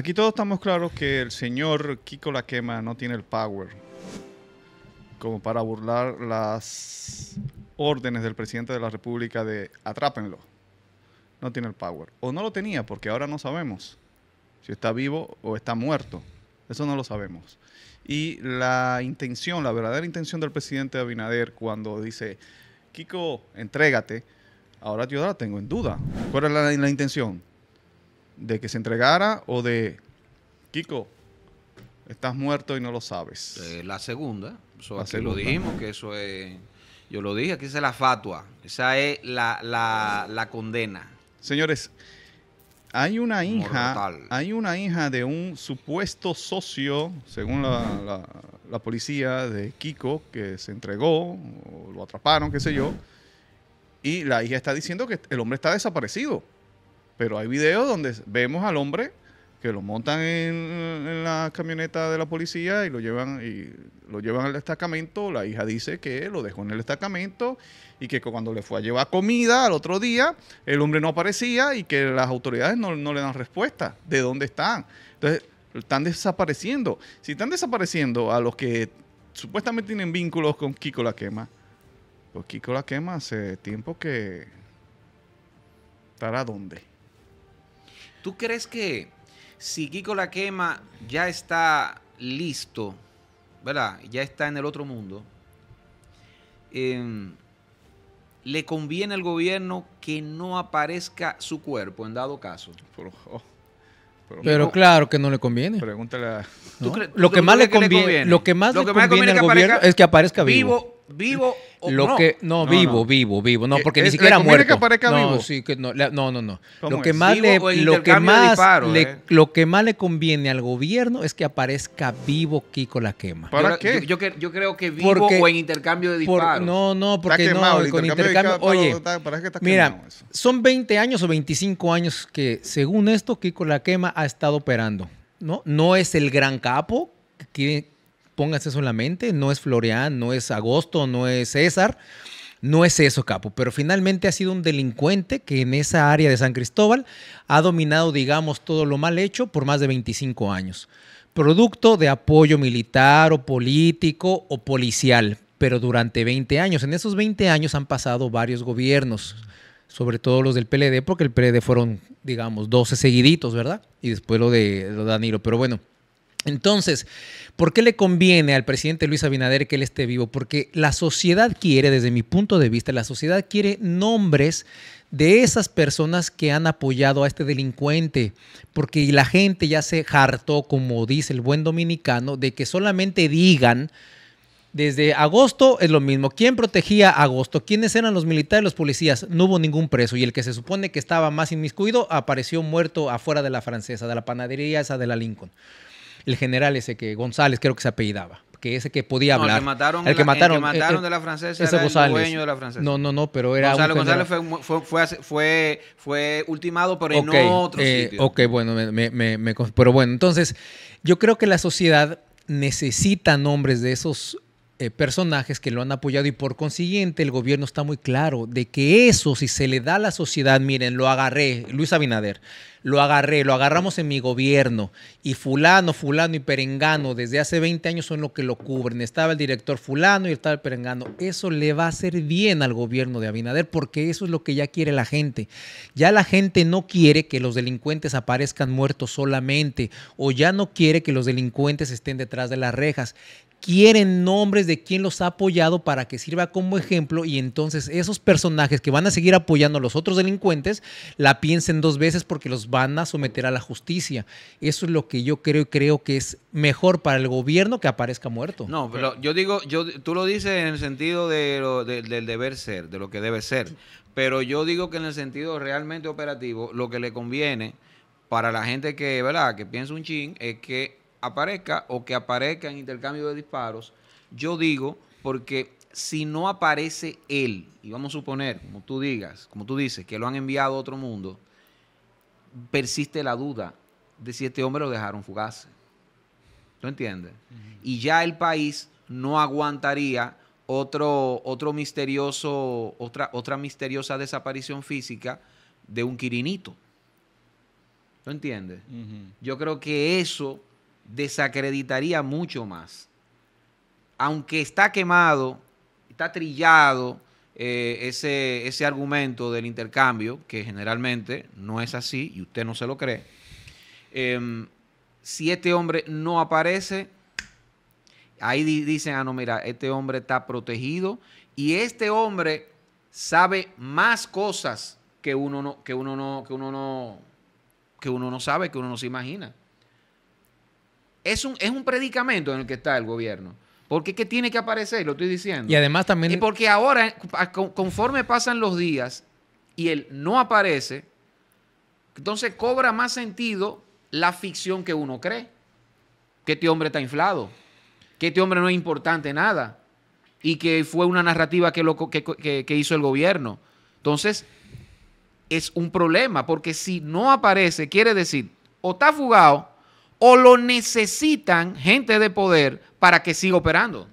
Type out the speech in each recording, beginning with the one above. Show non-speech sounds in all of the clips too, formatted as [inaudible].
Aquí todos estamos claros que el señor Kiko La Quema no tiene el power como para burlar las órdenes del presidente de la República de atrápenlo. No tiene el power. O no lo tenía, porque ahora no sabemos si está vivo o está muerto. Eso no lo sabemos. Y la intención, la verdadera intención del presidente Abinader cuando dice, Kiko, entrégate, ahora yo la tengo en duda. ¿Cuál es la, la intención? de que se entregara o de Kiko, estás muerto y no lo sabes. Eh, la segunda, eso lo dijimos, que eso es, yo lo dije, aquí es la fatua, esa es la, la, la condena. Señores, hay una hija, hay una hija de un supuesto socio, según la, la, policía de Kiko, que se entregó, lo atraparon, qué sé yo, y la hija está diciendo que el hombre está desaparecido. Pero hay videos donde vemos al hombre que lo montan en, la camioneta de la policía y lo llevan y lo llevan al destacamento. La hija dice que lo dejó en el destacamento y que cuando le fue a llevar comida al otro día, el hombre no aparecía y que las autoridades no, no le dan respuesta de dónde están. Entonces, están desapareciendo. Si están desapareciendo a los que supuestamente tienen vínculos con Kiko la quema, pues Kiko la quema hace tiempo que estará dónde. ¿Tú crees que si Kiko la quema ya está listo, ¿verdad? Ya está en el otro mundo. Em, ¿Le conviene al gobierno que no aparezca su cuerpo en dado caso? Oh, pero, claro que no le conviene. Pregúntale a... lo, que más le conviene, lo que más al gobierno es que aparezca vivo vivo o lo no. Que, no, vivo, vivo, vivo. No, eh, porque eh, ni siquiera muerto. que aparezca no, vivo? no, no, no, no. Lo que, más le, lo, que más lo que más le conviene al gobierno es que aparezca vivo Kiko la ¿Para qué? Yo, creo que vivo o en intercambio de disparos. no, no, porque no, con intercambio. oye, mira, son 20 años o 25 años que, según esto, Kiko la quema ha estado operando. No, no es el gran capo que Póngase eso en la mente, no es Florian, no es Agosto, no es César, no es eso, capo, pero finalmente ha sido un delincuente que en esa área de San Cristóbal ha dominado, digamos, todo lo mal hecho por más de 25 años, producto de apoyo militar o político o policial, pero durante 20 años, en esos 20 años han pasado varios gobiernos sobre todo los del PLD, porque el PLD fueron, digamos, 12 seguiditos, ¿verdad? Y después lo de Danilo. Pero bueno, entonces, ¿por qué le conviene al presidente Luis Abinader que él esté vivo? Porque la sociedad quiere, desde mi punto de vista, la sociedad quiere nombres de esas personas que han apoyado a este delincuente, porque la gente ya se hartó, como dice el buen dominicano, de que solamente digan desde agosto es lo mismo. ¿Quién protegía agosto? ¿Quiénes eran los militares, los policías? No hubo ningún preso y el que se supone que estaba más inmiscuido apareció muerto afuera de la francesa, de la panadería esa de la Lincoln el general ese que González creo que se apellidaba que ese que podía hablar. el que mataron, el que mataron, eh, eh, de la francesa ese era González. el dueño de la francesa. No, no, no, pero era González fue, fue, fue, ultimado, pero en otro eh, sitio. Ok, bueno, me, me, me, pero bueno, entonces yo creo que la sociedad necesita nombres de esos eh, personajes que lo han apoyado y por consiguiente el gobierno está muy claro de que eso si se le da a la sociedad, miren, lo agarré, Luis Abinader, lo agarré, lo agarramos en mi gobierno y fulano, fulano y perengano desde hace 20 años son los que lo cubren, estaba el director fulano y estaba el perengano, eso le va a hacer bien al gobierno de Abinader porque eso es lo que ya quiere la gente, ya la gente no quiere que los delincuentes aparezcan muertos solamente o ya no quiere que los delincuentes estén detrás de las rejas, quieren nombres de quien los ha apoyado para que sirva como ejemplo y entonces esos personajes que van a seguir apoyando a los otros delincuentes la piensen dos veces porque los van a someter a la justicia. Eso es lo que yo creo creo que es mejor para el gobierno que aparezca muerto. No, pero yo digo, yo, tú lo dices en el sentido de del deber ser, de lo que debe ser, pero yo digo que en el sentido realmente operativo, lo que le conviene para la gente que, ¿verdad? que piensa un chin, es que aparezca o que aparezca en intercambio de disparos, yo digo porque si no aparece él, y vamos a suponer, como tú digas, como tú dices, que lo han enviado a otro mundo, persiste la duda de si este hombre lo dejaron fugarse. ¿Tú entiendes? Y ya el país no aguantaría otro, otro misterioso, otra, otra misteriosa desaparición física de un quirinito. ¿Tú entiendes? Yo creo que eso desacreditaría mucho más. Aunque está quemado, está trillado eh, ese, ese argumento del intercambio, que generalmente no es así y usted no se lo cree, em, si este hombre no aparece, ahí dicen, ah, no, mira, este hombre está protegido y este hombre sabe más cosas que uno no, que uno no, que uno no, que uno no sabe, que uno no se imagina. Es un, es un predicamento en el que está el gobierno. Porque es que tiene que aparecer, lo estoy diciendo. Y además también... Y porque ahora, conforme pasan los días y él no aparece, entonces cobra más sentido la ficción que uno cree. Que este hombre está inflado, que este hombre no es importante nada y que fue una narrativa que, lo, que, que hizo el gobierno. Entonces, es un problema porque si no aparece, quiere decir, o está fugado o lo necesitan gente de poder para que siga operando.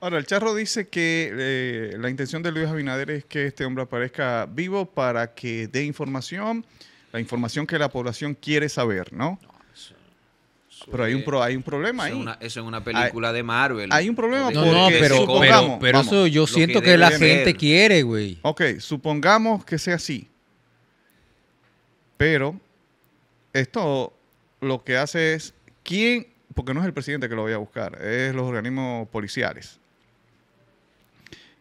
Ahora, el Charro dice que eh, la intención de Luis Abinader es que este hombre aparezca vivo para que dé información, la información que la población quiere saber, ¿no? pero hay un, hay un problema eso ahí. Una, eso es una película de Marvel. Hay un problema. No, no, pero, supongamos, pero, eso yo siento que, la gente quiere, güey. Ok, supongamos que sea así. Pero esto lo que hace es, ¿quién? Porque no es el presidente que lo vaya a buscar, es los organismos policiales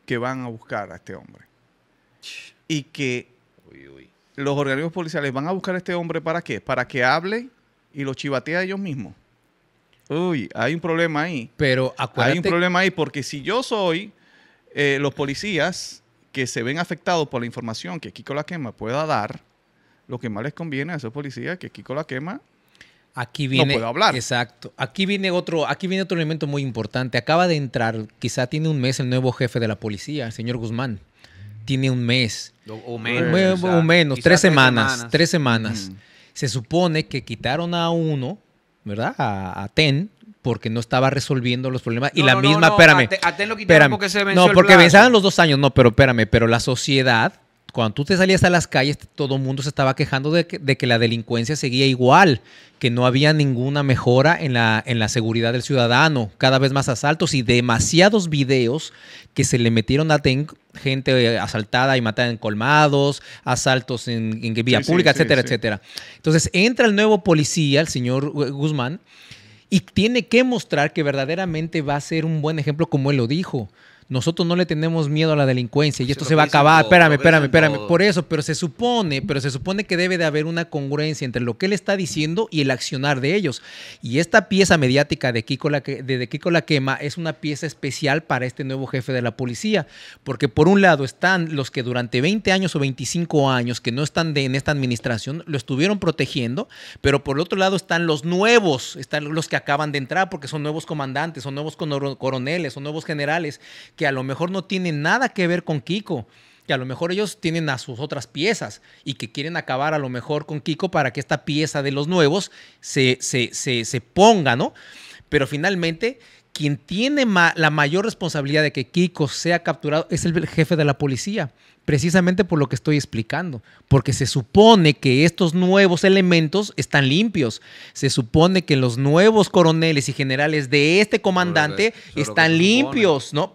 que van a buscar a este hombre. Y que uy, uy. los organismos policiales van a buscar a este hombre para qué? Para que hable y lo chivatee a ellos mismos. Uy, hay un problema ahí. Pero acuérdate... Hay un problema ahí porque si yo soy eh, los policías que se ven afectados por la información que Kiko La Quema pueda dar, lo que más les conviene a esos policías que Kiko La Quema Aquí viene, Exacto. Aquí viene, otro, aquí viene otro elemento muy importante. Acaba de entrar, quizá tiene un mes el nuevo jefe de la policía, el señor Guzmán. Tiene un mes. O, menos. O, menos, tres, semanas, Tres semanas. Mm. Se supone que quitaron a uno, ¿verdad? A, Ten, porque no estaba resolviendo los problemas. y la misma, espérame. A lo porque se venció No, porque pensaban los dos años, no, pero espérame, pero la sociedad cuando tú te salías a las calles, todo el mundo se estaba quejando de que, la delincuencia seguía igual, que no había ninguna mejora en la, en la seguridad del ciudadano, cada vez más asaltos y demasiados videos que se le metieron a gente eh, asaltada y matada en colmados, asaltos en, vía pública, etcétera, etcétera. Entonces entra el nuevo policía, el señor Guzmán, y tiene que mostrar que verdaderamente va a ser un buen ejemplo como él lo dijo nosotros no le tenemos miedo a la delincuencia y esto se va a acabar. espérame, espérame, espérame. Por eso, pero se supone, pero se supone que debe de haber una congruencia entre lo que él está diciendo y el accionar de ellos. Y esta pieza mediática de Kiko la, Quema es una pieza especial para este nuevo jefe de la policía. Porque por un lado están los que durante 20 años o 25 años que no están en esta administración, lo estuvieron protegiendo, pero por el otro lado están los nuevos, están los que acaban de entrar porque son nuevos comandantes, son nuevos coroneles, son nuevos generales que a lo mejor no tiene nada que ver con Kiko, que a lo mejor ellos tienen a sus otras piezas y que quieren acabar a lo mejor con Kiko para que esta pieza de los nuevos se, se, se, ponga, ¿no? Pero finalmente, quien tiene la mayor responsabilidad de que Kiko sea capturado es el jefe de la policía, precisamente por lo que estoy explicando, porque se supone que estos nuevos elementos están limpios, se supone que los nuevos coroneles y generales de este comandante están limpios, ¿no?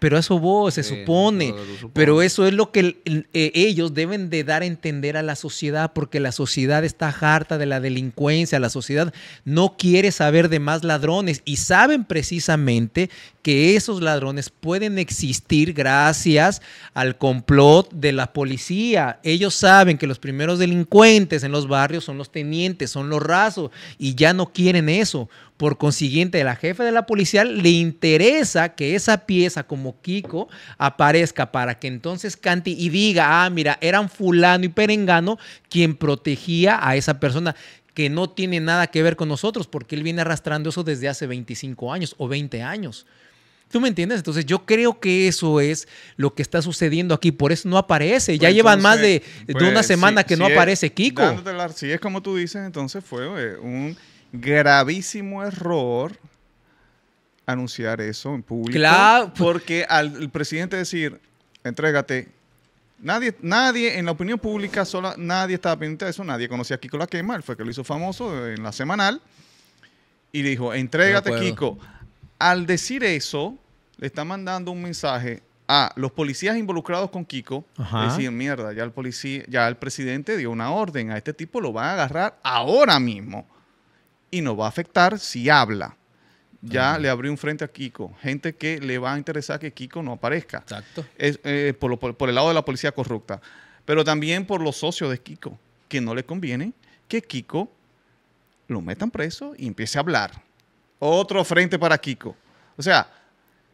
pero eso vos, se supone, pero eso es lo que eh, ellos deben de dar a entender a la sociedad, porque la sociedad está harta de la delincuencia, la sociedad no quiere saber de más ladrones y saben precisamente que esos ladrones pueden existir gracias al complot de la policía. Ellos saben que los primeros delincuentes en los barrios son los tenientes, son los rasos, y ya no quieren eso. Por consiguiente, a la jefe de la policía le interesa que esa pieza como Kiko aparezca para que entonces cante y diga, ah, mira, eran fulano y perengano quien protegía a esa persona que no tiene nada que ver con nosotros, porque él viene arrastrando eso desde hace 25 años o 20 años. ¿Tú me entiendes? Entonces yo creo que eso es lo que está sucediendo aquí. Por eso no aparece. ya pues llevan más de, una pues, semana que no aparece Kiko. Sí si es como tú dices, entonces fue eh, un gravísimo error anunciar eso en público. Claro. Porque al presidente decir, entrégate, Nadie, nadie, en la opinión pública, sola, nadie estaba pendiente de eso, nadie conocía a Kiko La Quema, él fue que lo hizo famoso en la semanal. Y dijo, entrégate, Kiko al decir eso, le está mandando un mensaje a los policías involucrados con Kiko, y decir, mierda, ya el policía, ya el presidente dio una orden, a este tipo lo van a agarrar ahora mismo y nos va a afectar si habla. Ya le abrió un frente a Kiko, gente que le va a interesar que Kiko no aparezca. Exacto. Es, eh, por el lado de la policía corrupta, pero también por los socios de Kiko, que no le conviene que Kiko lo metan preso y empiece a hablar otro frente para Kiko. O sea,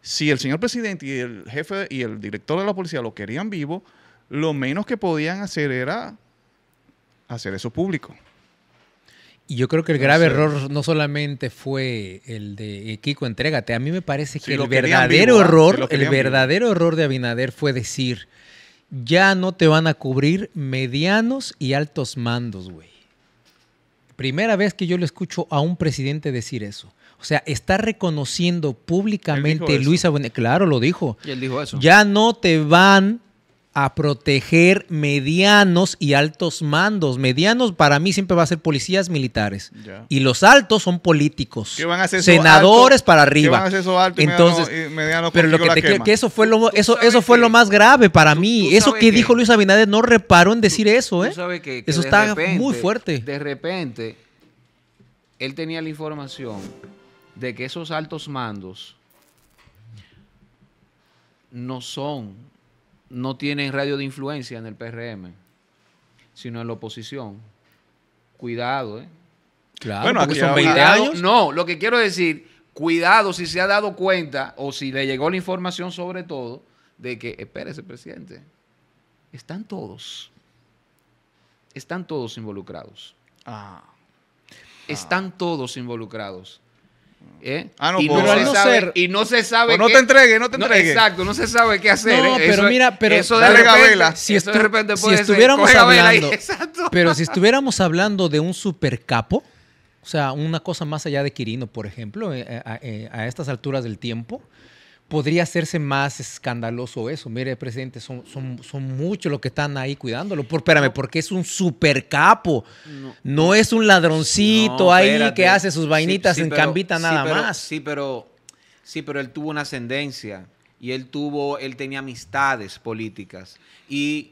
si el señor presidente y el jefe y el director de la policía lo querían vivo, lo menos que podían hacer era hacer eso público. Y yo creo que el grave error no solamente fue el de eh, Kiko, entrégate. A mí me parece que el verdadero ¿ah? error, el verdadero error de Abinader fue decir, ya no te van a cubrir medianos y altos mandos, güey. Primera vez que yo le escucho a un presidente decir eso. O sea, está reconociendo públicamente Luis bueno, Claro, lo dijo. él dijo eso. Ya no te van a proteger medianos y altos mandos. Medianos para mí siempre va a ser policías militares. Y los altos son políticos. van a senadores para arriba. Entonces, pero lo que que eso fue lo eso eso fue lo más grave para mí. eso que, dijo Luis Abinader no reparó en decir eso, ¿eh? que, eso está muy fuerte. De repente él tenía la información de que esos altos mandos no son no tienen radio de influencia en el PRM, sino en la oposición. Cuidado, ¿eh? Claro, son 20 años. No, lo que quiero decir, cuidado si se ha dado cuenta o si le llegó la información sobre todo de que, espérese, presidente, están todos. Están todos involucrados. Ah. Están todos involucrados. ¿Eh? Ah, no, pues, y, no se sabe, no te entregue, no te exacto, no se sabe qué hacer. No, ¿eh? pero eso, mira, pero. Eso de repente, si, estuviéramos hablando. [laughs] Pero si estuviéramos hablando de un supercapo, o sea, una cosa más allá de Quirino, por ejemplo, eh, a, estas alturas del tiempo, podría hacerse más escandaloso eso. Mire, presidente, son, muchos los que están ahí cuidándolo. espérame, porque es un super capo. No, es un ladroncito ahí que hace sus vainitas en cambita nada más. Sí pero, sí, pero él tuvo una ascendencia y él tuvo, él tenía amistades políticas y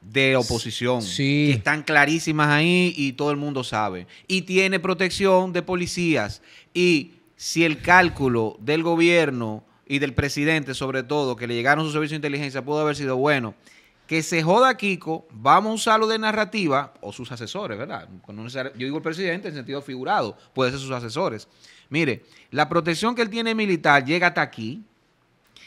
de oposición. Que están clarísimas ahí y todo el mundo sabe. Y tiene protección de policías. Y si el cálculo del gobierno y del presidente, sobre todo, que le llegaron sus servicios de inteligencia, pudo haber sido bueno. Que se joda Kiko, vamos a saludo de narrativa, o sus asesores, ¿verdad? Yo digo el presidente en sentido figurado, puede ser sus asesores. Mire, la protección que él tiene militar llega hasta aquí,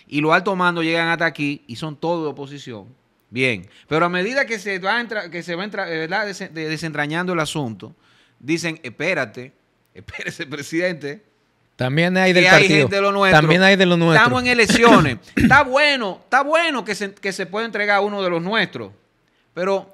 y los altos mandos llegan hasta aquí, y son todos de oposición. Bien, pero a medida que se va, que se va eh, desentrañando el asunto, dicen, espérate, [laughs] espérese, presidente, también hay del partido. de lo También hay de lo nuestro. Estamos en elecciones. [coughs] está bueno, está bueno que se, que pueda entregar uno de los nuestros. Pero,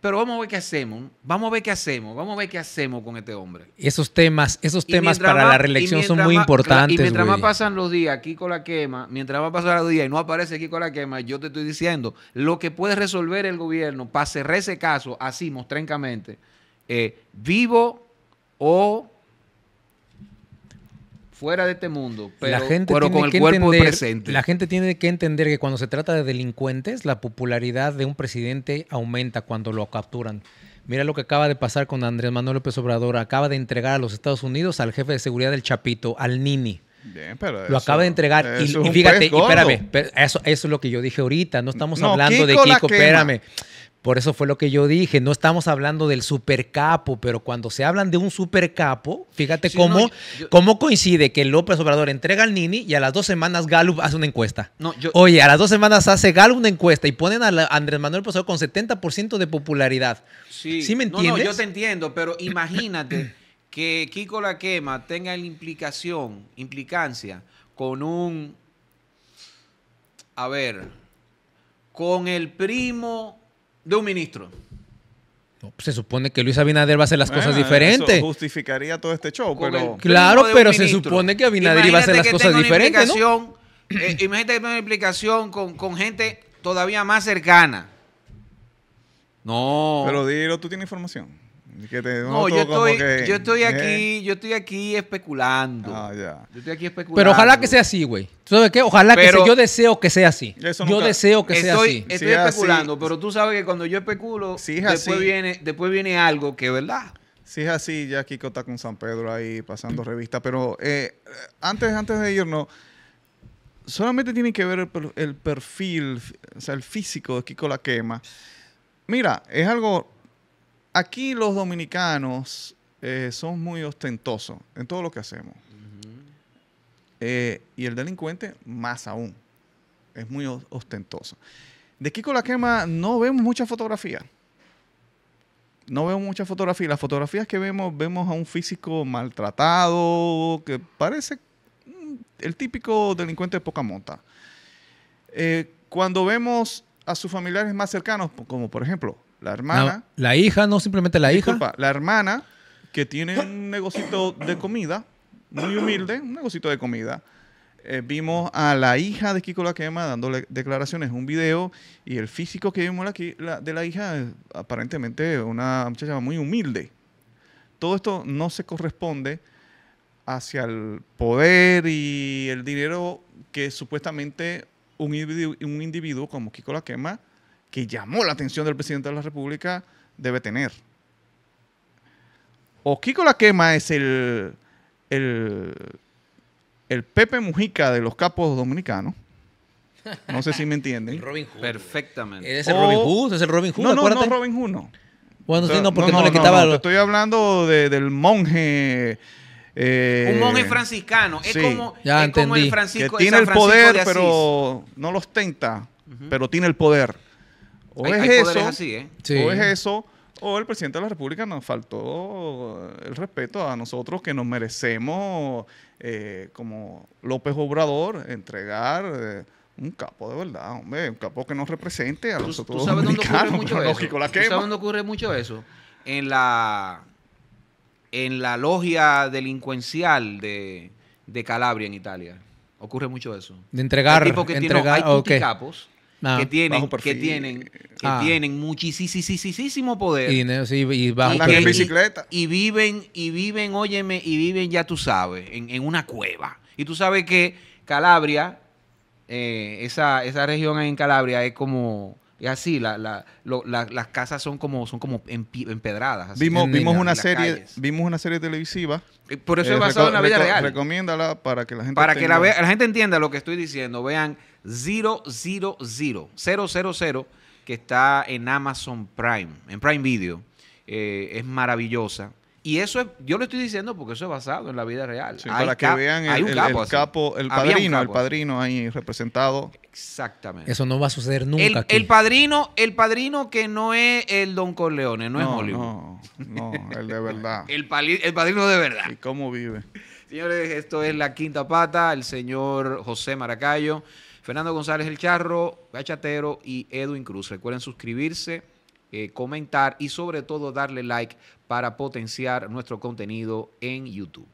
pero vamos a ver qué hacemos. Vamos a ver qué hacemos. Vamos a ver qué hacemos con este hombre. Y esos temas, esos temas para la reelección son muy importantes. Y mientras más pasan los días aquí con la quema, mientras más pasan los días y no aparece aquí con la quema, yo te estoy diciendo, lo que puede resolver el gobierno para cerrar ese caso así mostrencamente, eh, vivo o fuera de este mundo, pero, la gente con el cuerpo presente. La gente tiene que entender que cuando se trata de delincuentes, la popularidad de un presidente aumenta cuando lo capturan. Mira lo que acaba de pasar con Andrés Manuel López Obrador. Acaba de entregar a los Estados Unidos al jefe de seguridad del Chapito, al Nini. Bien, pero lo acaba de entregar. Y, fíjate, espérame, eso, es lo que yo dije ahorita. No estamos hablando de Kiko, espérame. Por eso fue lo que yo dije, no estamos hablando del supercapo, pero cuando se hablan de un supercapo, fíjate cómo, coincide que López Obrador entrega al Nini y a las dos semanas Gallup hace una encuesta. Oye, a las dos semanas hace Gallup una encuesta y ponen a, Andrés Manuel López con 70% de popularidad. Sí, me entiendes? No, yo te entiendo, pero imagínate [coughs] que Kiko La Quema tenga la implicación, implicancia con un... A ver, con el primo de un ministro. Pues, se supone que Luis Abinader va a hacer las cosas diferentes. Eso justificaría todo este show, claro, pero se supone que Abinader iba a hacer las cosas diferentes, eh, imagínate que una explicación con, con, gente todavía más cercana. No. Pero Dilo, tú tienes información no, yo estoy, yo estoy aquí, yo estoy aquí especulando. Ah, Yo estoy aquí especulando. Pero ojalá que sea así, güey. ¿Tú sabes qué? Ojalá que sea, yo deseo que sea así. yo deseo que sea así. Estoy especulando, pero tú sabes que cuando yo especulo, después, viene, después viene algo que verdad. Si es así, ya Kiko está con San Pedro ahí pasando revista. Pero eh, eh, antes, antes de irnos, solamente tiene que ver el, el perfil, o sea, el físico de Kiko La Quema. Mira, es algo aquí los dominicanos eh, son muy ostentosos en todo lo que hacemos. Eh, y el delincuente, más aún, es muy ostentoso. De Kiko La Quema no vemos mucha fotografía. No vemos mucha fotografía. Las fotografías que vemos, vemos a un físico maltratado, que parece mm, el típico delincuente de poca monta. Eh, cuando vemos a sus familiares más cercanos, como por ejemplo la hermana. la hija, no simplemente la hija. La hermana que tiene un negocito de comida, muy humilde, un negocito de comida. Eh, vimos a la hija de Kiko La Quema dándole declaraciones, un video, y el físico que vimos aquí, de la hija es aparentemente una muchacha muy humilde. Todo esto no se corresponde hacia el poder y el dinero que supuestamente un individuo, un individuo como Kiko La Quema que llamó la atención del presidente de la República debe tener. O Kiko La Quema es el, el, el Pepe Mujica de los capos dominicanos. No sé si me entienden. [laughs] Robin Hood. Perfectamente. ¿Es el Robin Hood? ¿Es el Robin Hood? No, no, no Robin Hood no. Bueno, sí, no, porque no, le quitaba... estoy hablando del monje... Eh, un monje franciscano. es, como, ya es como, el Que tiene el poder, pero no lo ostenta, pero tiene el poder. O es eso. ¿eh? O es eso. O el presidente de la República nos faltó el respeto a nosotros que nos merecemos, eh, como López Obrador, entregar eh, un capo de verdad, un capo que nos represente a nosotros. sabes dónde ocurre mucho eso? sabes dónde ocurre mucho eso? En la, en la logia delincuencial de, Calabria, en Italia. Ocurre mucho eso. De entregar. Hay que capos Ah, que tienen, que tienen, eh, que ah. tienen muchísimo poder. Y, en bicicleta. y, viven, y viven, óyeme, y viven, ya tú sabes, en, en una cueva. Y tú sabes que Calabria, eh, esa, esa región en Calabria es como es así, la, la, lo, las casas son como, son como empedradas. vimos, vimos, una serie, vimos una serie televisiva. Por eso eh, es basado en la vida real. Recomiéndala para que la gente Para que la, gente entienda lo que estoy diciendo. Vean 000, 000 que está en Amazon Prime, en Prime Video. Eh, es maravillosa. Y eso es, yo lo estoy diciendo porque eso es basado en la vida real. para que vean el, capo, el, padrino, el padrino ahí representado. Exactamente. Eso no va a suceder nunca. El, padrino, el padrino que no es el Don Corleone, no, es Hollywood. No, no, el de verdad. [laughs] el, el padrino de verdad. ¿Y cómo vive? Señores, esto es La Quinta Pata, el señor José Maracayo, Fernando González El Charro, Gachatero y Edwin Cruz. Recuerden suscribirse eh, comentar y sobre todo darle like para potenciar nuestro contenido en YouTube.